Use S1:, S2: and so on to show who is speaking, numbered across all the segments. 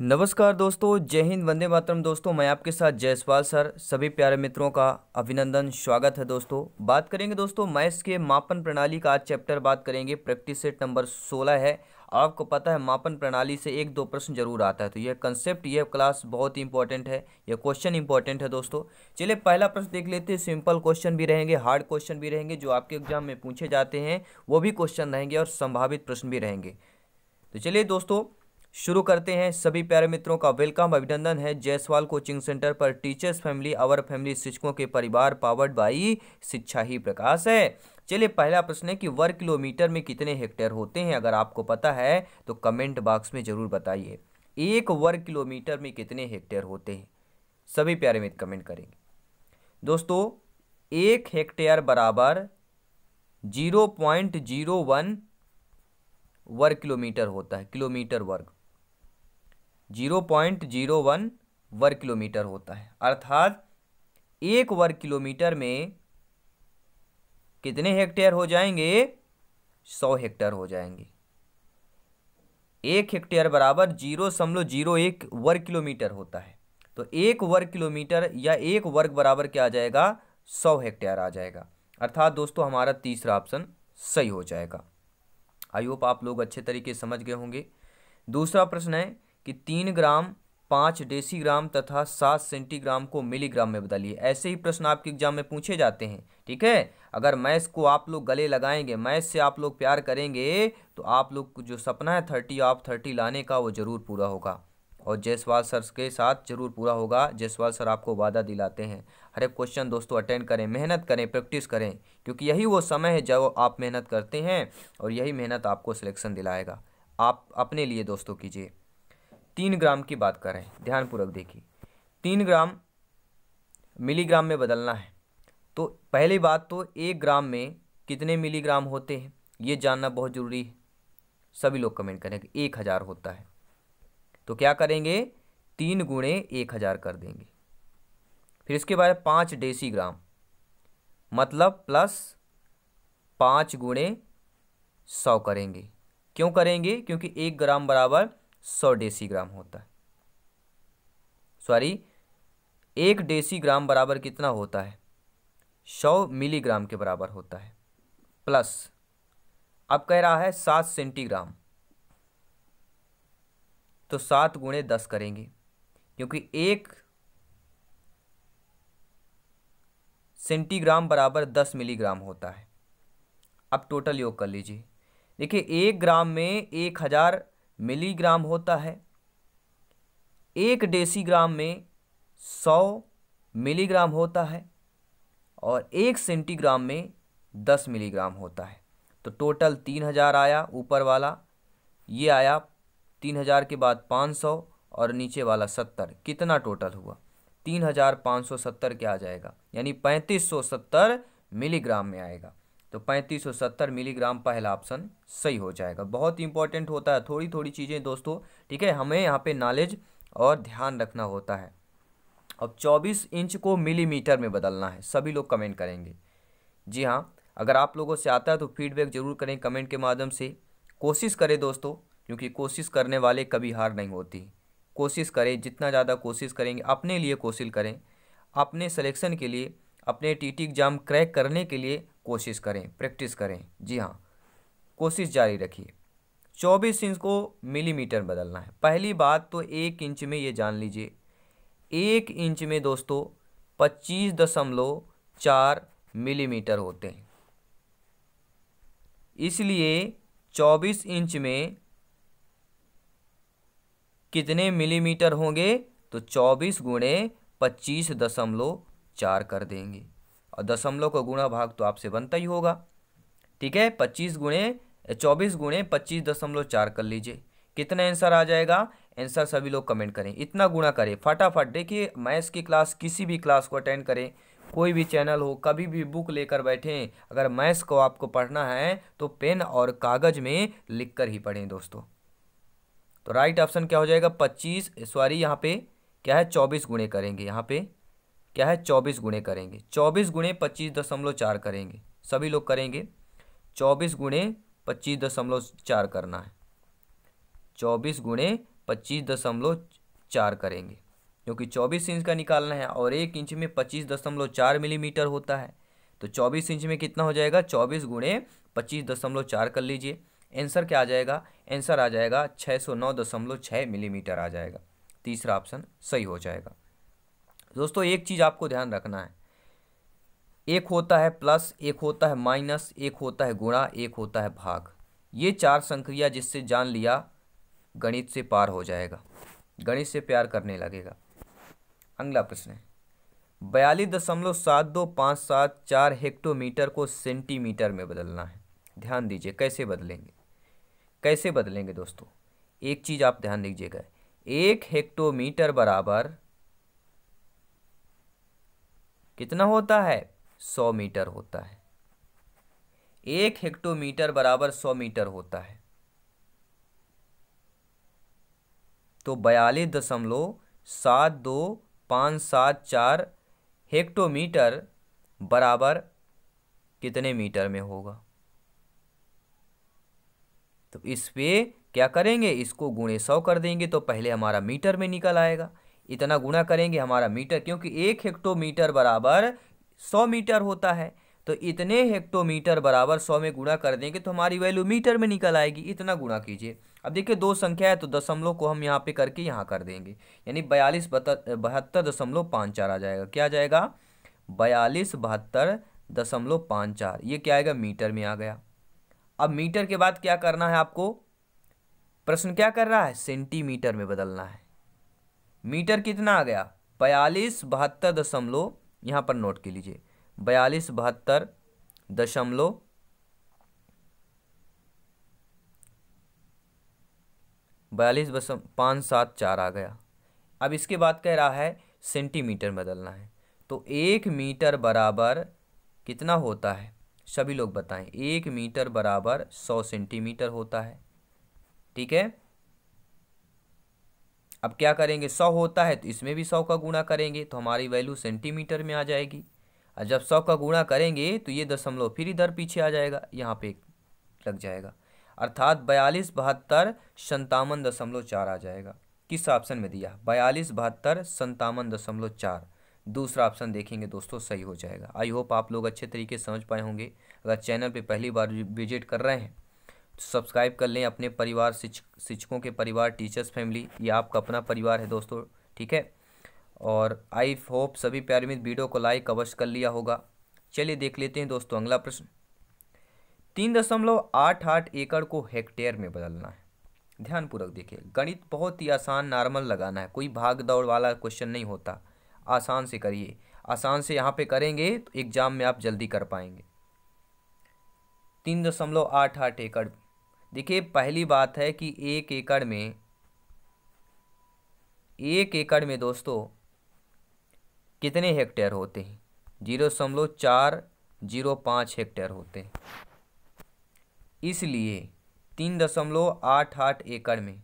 S1: नमस्कार दोस्तों जय हिंद वंदे मातरम दोस्तों मैं आपके साथ जयसवाल सर सभी प्यारे मित्रों का अभिनंदन स्वागत है दोस्तों बात करेंगे दोस्तों मैथ्स के मापन प्रणाली का आज चैप्टर बात करेंगे प्रैक्टिस सेट नंबर 16 है आपको पता है मापन प्रणाली से एक दो प्रश्न जरूर आता है तो यह कंसेप्ट यह क्लास बहुत ही इंपॉर्टेंट है यह क्वेश्चन इंपॉर्टेंट है दोस्तों चलिए पहला प्रश्न देख लेते हैं सिंपल क्वेश्चन भी रहेंगे हार्ड क्वेश्चन भी रहेंगे जो आपके एग्जाम में पूछे जाते हैं वो भी क्वेश्चन रहेंगे और संभावित प्रश्न भी रहेंगे तो चलिए दोस्तों शुरू करते हैं सभी प्यारे मित्रों का वेलकम अभिनंदन है जयसवाल कोचिंग सेंटर पर टीचर्स फैमिली अवर फैमिली शिक्षकों के परिवार पावर्ड बाई शिक्षा ही प्रकाश है चलिए पहला प्रश्न है कि वर्ग किलोमीटर में कितने हेक्टेयर होते हैं अगर आपको पता है तो कमेंट बॉक्स में ज़रूर बताइए एक वर्ग किलोमीटर में कितने हेक्टेयर होते हैं सभी प्यारे मित्र कमेंट करेंगे दोस्तों एक हेक्टेयर बराबर जीरो पॉइंट जीरो वन वर्ग किलोमीटर होता है किलोमीटर वर्ग जीरो पॉइंट जीरो वन वर्ग किलोमीटर होता है अर्थात एक वर्ग किलोमीटर में कितने हेक्टेयर हो जाएंगे सौ हेक्टेयर हो जाएंगे एक हेक्टेयर बराबर जीरो समलो जीरो एक वर्ग किलोमीटर होता है तो एक वर्ग किलोमीटर या एक वर्ग बराबर क्या आ जाएगा सौ हेक्टेयर आ जाएगा अर्थात दोस्तों हमारा तीसरा ऑप्शन सही हो जाएगा आई होप आप लोग अच्छे तरीके समझ गए होंगे दूसरा प्रश्न है कि तीन ग्राम पाँच डेसीग्राम तथा सात सेंटीग्राम को मिलीग्राम में बदलिए ऐसे ही प्रश्न आपके एग्जाम में पूछे जाते हैं ठीक है अगर मैथ्स को आप लोग गले लगाएंगे मैथ से आप लोग प्यार करेंगे तो आप लोग जो सपना है थर्टी ऑफ थर्टी लाने का वो ज़रूर पूरा होगा और जयसवाल सर के साथ जरूर पूरा होगा जयसवाल सर आपको वादा दिलाते हैं हर एक क्वेश्चन दोस्तों अटेंड करें मेहनत करें प्रैक्टिस करें क्योंकि यही वो समय है जब आप मेहनत करते हैं और यही मेहनत आपको सिलेक्शन दिलाएगा आप अपने लिए दोस्तों कीजिए तीन ग्राम की बात कर रहे हैं ध्यानपूर्वक देखिए तीन ग्राम मिलीग्राम में बदलना है तो पहली बात तो एक ग्राम में कितने मिलीग्राम होते हैं ये जानना बहुत ज़रूरी है सभी लोग कमेंट करें कि एक हज़ार होता है तो क्या करेंगे तीन गुणे एक हज़ार कर देंगे फिर इसके बाद पाँच डेसी ग्राम मतलब प्लस पाँच गुणे सौ करेंगे क्यों करेंगे क्योंकि एक ग्राम बराबर सौ डेसीग्राम होता है सॉरी एक डेसीग्राम बराबर कितना होता है सौ मिलीग्राम के बराबर होता है प्लस अब कह रहा है सात सेंटीग्राम तो सात गुणे दस करेंगे क्योंकि एक सेंटीग्राम बराबर दस मिलीग्राम होता है अब टोटल योग कर लीजिए देखिए एक ग्राम में एक हज़ार मिलीग्राम होता है एक डेसीग्राम में सौ मिलीग्राम होता है और एक सेंटीग्राम में दस मिलीग्राम होता है तो टोटल तीन हज़ार आया ऊपर वाला ये आया तीन हज़ार के बाद पाँच सौ और नीचे वाला सत्तर कितना टोटल हुआ तीन हज़ार पाँच सौ सत्तर क्या आ जाएगा यानी पैंतीस सौ सत्तर मिलीग्राम में आएगा तो 3570 मिलीग्राम पहला ऑप्शन सही हो जाएगा बहुत इंपॉर्टेंट होता है थोड़ी थोड़ी चीज़ें दोस्तों ठीक है हमें यहाँ पे नॉलेज और ध्यान रखना होता है अब 24 इंच को मिलीमीटर में बदलना है सभी लोग कमेंट करेंगे जी हाँ अगर आप लोगों से आता है तो फीडबैक ज़रूर करें कमेंट के माध्यम से कोशिश करें दोस्तों क्योंकि कोशिश करने वाले कभी हार नहीं होती कोशिश करें जितना ज़्यादा कोशिश करेंगे अपने लिए कोशिश करें अपने सिलेक्शन के लिए अपने टीटी एग्ज़ाम क्रैक करने के लिए कोशिश करें प्रैक्टिस करें जी हाँ कोशिश जारी रखिए चौबीस इंच को मिलीमीटर बदलना है पहली बात तो एक इंच में ये जान लीजिए एक इंच में दोस्तों पच्चीस दशमलव चार मिलीमीटर होते हैं इसलिए चौबीस इंच में कितने मिलीमीटर होंगे तो चौबीस गुणे पच्चीस दशमलव चार कर देंगे और दशमलव का गुणा भाग तो आपसे बनता ही होगा ठीक है पच्चीस गुणे चौबीस गुणे पच्चीस दशमलव चार कर लीजिए कितना आंसर आ जाएगा आंसर सभी लोग कमेंट करें इतना गुणा करें फटाफट देखिए मैथ्स की क्लास किसी भी क्लास को अटेंड करें कोई भी चैनल हो कभी भी बुक लेकर बैठें अगर मैथ्स को आपको पढ़ना है तो पेन और कागज़ में लिख कर ही पढ़ें दोस्तों तो राइट ऑप्शन क्या हो जाएगा पच्चीस सॉरी यहाँ पे क्या है चौबीस गुणे करेंगे यहाँ पे क्या है चौबीस गुणे करेंगे चौबीस गुणे पच्चीस दशमलव चार करेंगे सभी लोग करेंगे चौबीस गुणे पच्चीस दशमलव चार करना है चौबीस गुणे पच्चीस दशमलव चार करेंगे क्योंकि चौबीस इंच का निकालना है और एक इंच में पच्चीस दशमलव चार मिलीमीटर होता है तो चौबीस इंच में कितना हो जाएगा चौबीस गुणे पच्चीस दशमलव चार कर लीजिए आंसर क्या आ जाएगा आंसर आ जाएगा छः सौ नौ दशमलव छः मिलीमीटर आ जाएगा तीसरा ऑप्शन सही हो जाएगा दोस्तों एक चीज़ आपको ध्यान रखना है एक होता है प्लस एक होता है माइनस एक होता है गुणा एक होता है भाग ये चार संक्रिया जिससे जान लिया गणित से पार हो जाएगा गणित से प्यार करने लगेगा अगला प्रश्न है बयालीस दशमलव सात दो पाँच सात चार हेक्टोमीटर को सेंटीमीटर में बदलना है ध्यान दीजिए कैसे बदलेंगे कैसे बदलेंगे दोस्तों एक चीज़ आप ध्यान दीजिएगा एक हेक्टोमीटर बराबर कितना होता है सौ मीटर होता है एक हेक्टोमीटर बराबर सौ मीटर होता है तो बयालीस दशमलव सात दो पाँच सात चार हेक्टोमीटर बराबर कितने मीटर में होगा तो इस पे क्या करेंगे इसको गुणे सौ कर देंगे तो पहले हमारा मीटर में निकल आएगा इतना गुणा करेंगे हमारा मीटर क्योंकि एक हेक्टोमीटर बराबर सौ मीटर होता है तो इतने हेक्टोमीटर बराबर सौ में गुणा कर देंगे तो हमारी वैल्यू मीटर में निकल आएगी इतना गुणा कीजिए अब देखिए दो संख्या है तो दशमलव को हम यहाँ पे करके यहाँ कर देंगे यानी बयालीस बहत्तर दशमलव पाँच चार आ जाएगा क्या आ जाएगा बयालीस बहत्तर दशमलव पाँच चार ये क्या आएगा मीटर में आ गया अब मीटर के बाद क्या करना है आपको प्रश्न क्या कर रहा है सेंटीमीटर में बदलना है मीटर कितना आ गया बयालीस बहत्तर दशमलव यहाँ पर नोट के लीजिए बयालीस बहत्तर दशमलव बयालीस दशम पाँच सात चार आ गया अब इसके बाद कह रहा है सेंटीमीटर में बदलना है तो एक मीटर बराबर कितना होता है सभी लोग बताएं एक मीटर बराबर सौ सेंटीमीटर होता है ठीक है अब क्या करेंगे सौ होता है तो इसमें भी सौ का गुणा करेंगे तो हमारी वैल्यू सेंटीमीटर में आ जाएगी और जब सौ का गुणा करेंगे तो ये दशमलव फिर इधर पीछे आ जाएगा यहाँ पे लग जाएगा अर्थात बयालीस बहत्तर संतावन दशमलव चार आ जाएगा किस ऑप्शन में दिया बयालीस बहत्तर संतावन दशमलव चार दूसरा ऑप्शन देखेंगे दोस्तों सही हो जाएगा आई होप आप लोग अच्छे तरीके से समझ पाए होंगे अगर चैनल पे पहली बार विजिट कर रहे हैं सब्सक्राइब कर लें अपने परिवार शिक्षकों के परिवार टीचर्स फैमिली ये आपका अपना परिवार है दोस्तों ठीक है और आई होप सभी प्यारे वीडियो को लाइक अवश्य कर लिया होगा चलिए देख लेते हैं दोस्तों अगला प्रश्न तीन दशमलव आठ आठ एकड़ को हेक्टेयर में बदलना है ध्यानपूर्वक देखिए गणित बहुत ही आसान नॉर्मल लगाना है कोई भाग दौड़ वाला क्वेश्चन नहीं होता आसान से करिए आसान से यहाँ पे करेंगे तो एग्जाम में आप जल्दी कर पाएंगे तीन दशमलव आठ आठ एकड़ देखिए पहली बात है कि एक एकड़ में एक एकड़ में दोस्तों कितने हेक्टेयर होते हैं जीरो दशमलव चार जीरो पाँच हेक्टेयर होते हैं इसलिए तीन दशमलव आठ आठ एकड़ में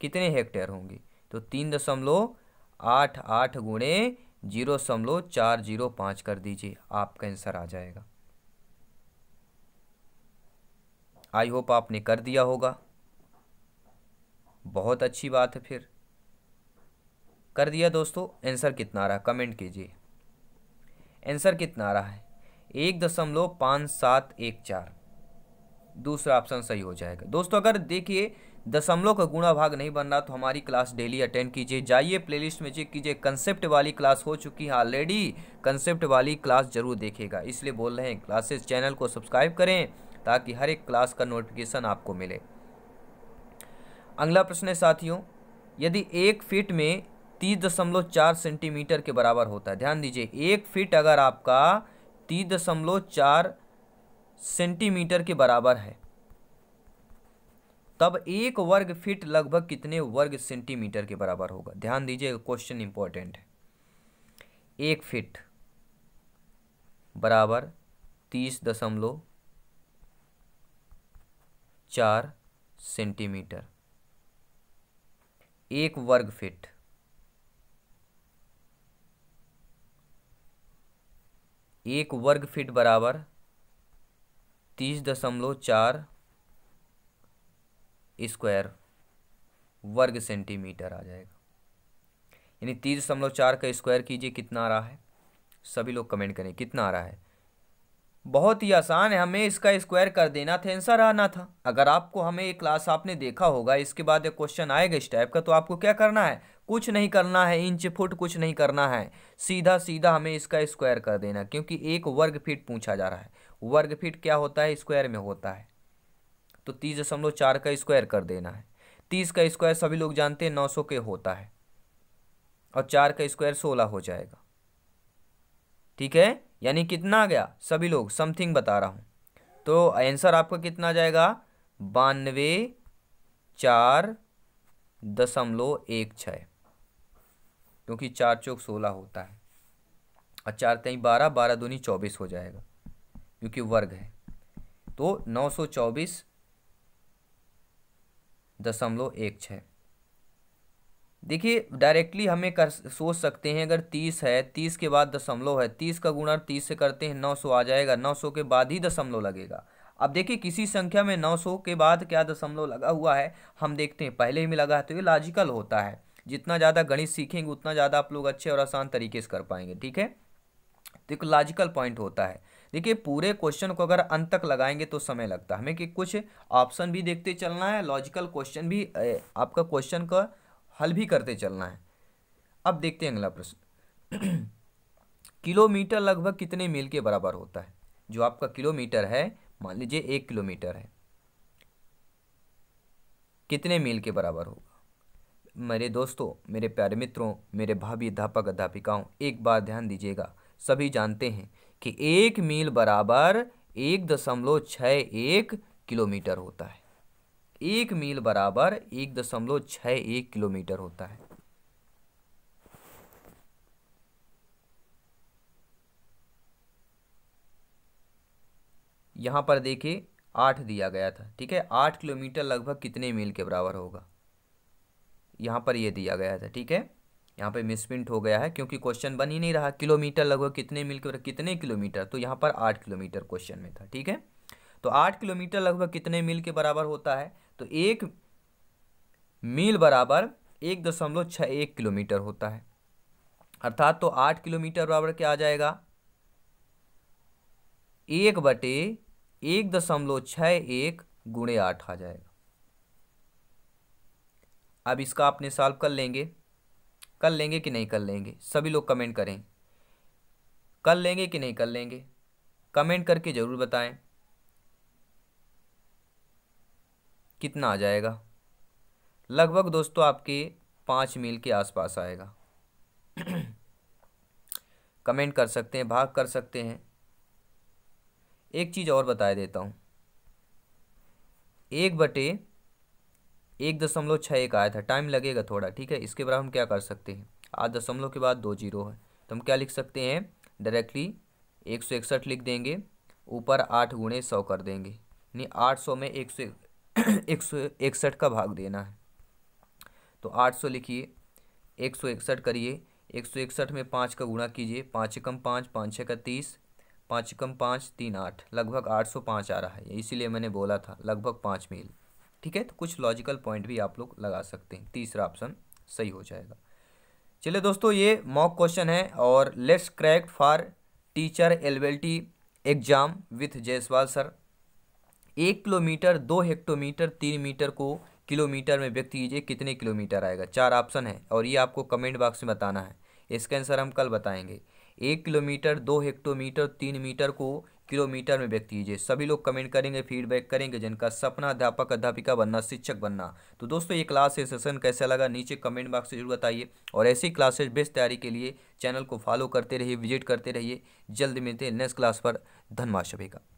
S1: कितने हेक्टेयर होंगे तो तीन दशमलव आठ आठ गुणे जीरो दशमलव चार जीरो पाँच कर दीजिए आपका आंसर आ जाएगा आई होप आपने कर दिया होगा बहुत अच्छी बात है फिर कर दिया दोस्तों आंसर कितना आ रहा है कमेंट कीजिए आंसर कितना आ रहा है एक दशमलव पाँच सात एक चार दूसरा ऑप्शन सही हो जाएगा दोस्तों अगर देखिए दशमलव का गुणा भाग नहीं बन रहा तो हमारी क्लास डेली अटेंड कीजिए जाइए प्लेलिस्ट में चेक कीजिए कंसेप्ट वाली क्लास हो चुकी है ऑलरेडी कंसेप्ट वाली क्लास जरूर देखेगा इसलिए बोल रहे हैं क्लासेस चैनल को सब्सक्राइब करें ताकि हर एक क्लास का नोटिफिकेशन आपको मिले अगला प्रश्न है साथियों यदि एक फीट में तीस दशमलव चार सेंटीमीटर के बराबर होता है ध्यान दीजिए एक फीट अगर आपका तीस दशमलव चार सेंटीमीटर के बराबर है तब एक वर्ग फीट लगभग कितने वर्ग सेंटीमीटर के बराबर होगा ध्यान दीजिए क्वेश्चन इंपॉर्टेंट है एक फीट बराबर तीस दशमलव चार सेंटीमीटर एक वर्ग फिट एक वर्ग फिट बराबर तीस दशमलव चार स्क्वायर वर्ग सेंटीमीटर आ जाएगा यानी तीस दशमलव चार का स्क्वायर कीजिए कितना आ रहा है सभी लोग कमेंट करें कितना आ रहा है बहुत ही आसान है हमें इसका स्क्वायर कर देना था आंसर आना था अगर आपको हमें ये क्लास आपने देखा होगा इसके बाद एक क्वेश्चन आएगा इस टाइप का तो आपको क्या करना है कुछ नहीं करना है इंच फुट कुछ नहीं करना है सीधा सीधा हमें इसका स्क्वायर कर देना क्योंकि एक वर्ग फीट पूछा जा रहा है वर्ग फीट क्या होता है स्क्वायर में होता है तो तीस दशमलव चार का स्क्वायर कर देना है तीस का स्क्वायर सभी लोग जानते हैं नौ सौ के होता है और चार का स्क्वायर सोलह हो जाएगा ठीक है यानी कितना आ गया सभी लोग समथिंग बता रहा हूँ तो आंसर आपका कितना आ जाएगा बानवे चार दशमलव एक छः क्योंकि चार चौक सोलह होता है और चार तेई बारह बारह दूनी चौबीस हो जाएगा क्योंकि वर्ग है तो नौ सौ चौबीस दशमलव एक छः देखिए डायरेक्टली हमें कर सोच सकते हैं अगर तीस है तीस के बाद दशमलव है तीस का गुणा तीस से करते हैं नौ सौ आ जाएगा नौ सौ के बाद ही दशमलव लगेगा अब देखिए किसी संख्या में नौ सौ के बाद क्या दशमलव लगा हुआ है हम देखते हैं पहले ही में लगा है तो ये लॉजिकल होता है जितना ज़्यादा गणित सीखेंगे उतना ज़्यादा आप लोग अच्छे और आसान तरीके से कर पाएंगे ठीक है तो एक लॉजिकल पॉइंट होता है देखिए पूरे क्वेश्चन को अगर अंत तक लगाएंगे तो समय लगता है हमें कि कुछ ऑप्शन भी देखते चलना है लॉजिकल क्वेश्चन भी आपका क्वेश्चन का हल भी करते चलना है अब देखते हैं अगला प्रश्न किलोमीटर लगभग कितने मील के बराबर होता है जो आपका किलोमीटर है मान लीजिए एक किलोमीटर है कितने मील के बराबर होगा मेरे दोस्तों मेरे प्यारे मित्रों मेरे भाभी अध्यापक अध्यापिकाओं एक बार ध्यान दीजिएगा सभी जानते हैं कि एक मील बराबर एक दशमलव छः एक किलोमीटर होता है एक मील बराबर एक दशमलव छः एक किलोमीटर होता है यहाँ पर देखिए आठ दिया गया था ठीक है आठ किलोमीटर लगभग कितने मील के बराबर होगा यहाँ पर ये दिया गया था ठीक है यहाँ पे मिसप्रिंट हो गया है क्योंकि क्वेश्चन बन ही नहीं रहा किलोमीटर लगभग कितने मील के कितने किलोमीटर तो यहाँ पर आठ किलोमीटर क्वेश्चन में था ठीक है तो आठ किलोमीटर लगभग कितने मील के बराबर होता है तो एक मील बराबर एक दशमलव छः एक किलोमीटर होता है अर्थात तो आठ किलोमीटर बराबर क्या आ जाएगा एक बटे एक दशमलव छः एक गुणे आठ आ जाएगा अब इसका आपने सॉल्व कर लेंगे कर लेंगे कि नहीं कर लेंगे सभी लोग कमेंट करें कर लेंगे कि नहीं कर लेंगे कमेंट करके ज़रूर बताएं कितना आ जाएगा लगभग दोस्तों आपके पाँच मील के आसपास आएगा कमेंट कर सकते हैं भाग कर सकते हैं एक चीज़ और बता देता हूँ एक बटे एक दशमलव छः एक आया था टाइम लगेगा थोड़ा ठीक है इसके बाद हम क्या कर सकते हैं आठ दशमलव के बाद दो जीरो है तो हम क्या लिख सकते हैं डायरेक्टली एक सौ इकसठ लिख देंगे ऊपर आठ गुणे सौ कर देंगे यानी आठ सौ में एक सौ एक सौ इकसठ का भाग देना है तो आठ सौ लिखिए एक सौ इकसठ करिए एक सौ इकसठ में पाँच का गुणा कीजिए पाँच कम पाँच पाँच छः का तीस पाँच कम पाँच तीन आठ लगभग आठ सौ पाँच आ रहा है इसीलिए मैंने बोला था लगभग पाँच मील ठीक है तो कुछ लॉजिकल पॉइंट भी आप लोग लगा सकते हैं तीसरा ऑप्शन सही हो जाएगा चलिए दोस्तों ये मॉक क्वेश्चन है और let's crack for teacher L exam with Jaiswal sir एक किलोमीटर दो हेक्टोमीटर तीन मीटर को किलोमीटर में व्यक्त कीजिए कितने किलोमीटर आएगा चार ऑप्शन है और ये आपको कमेंट बॉक्स में बताना है इसका आंसर हम कल बताएंगे एक किलोमीटर दो हेक्टोमीटर तीन मीटर को किलोमीटर में व्यक्त कीजिए सभी लोग कमेंट करेंगे फीडबैक करेंगे जिनका सपना अध्यापक अध्यापिका बनना शिक्षक बनना तो दोस्तों ये क्लास ये सेशन कैसा लगा नीचे कमेंट बॉक्स से जरूर बताइए और ऐसी क्लासेज बेस्ट तैयारी के लिए चैनल को फॉलो करते रहिए विजिट करते रहिए जल्द मिलते हैं नेक्स्ट क्लास पर धन्यवाद सभी का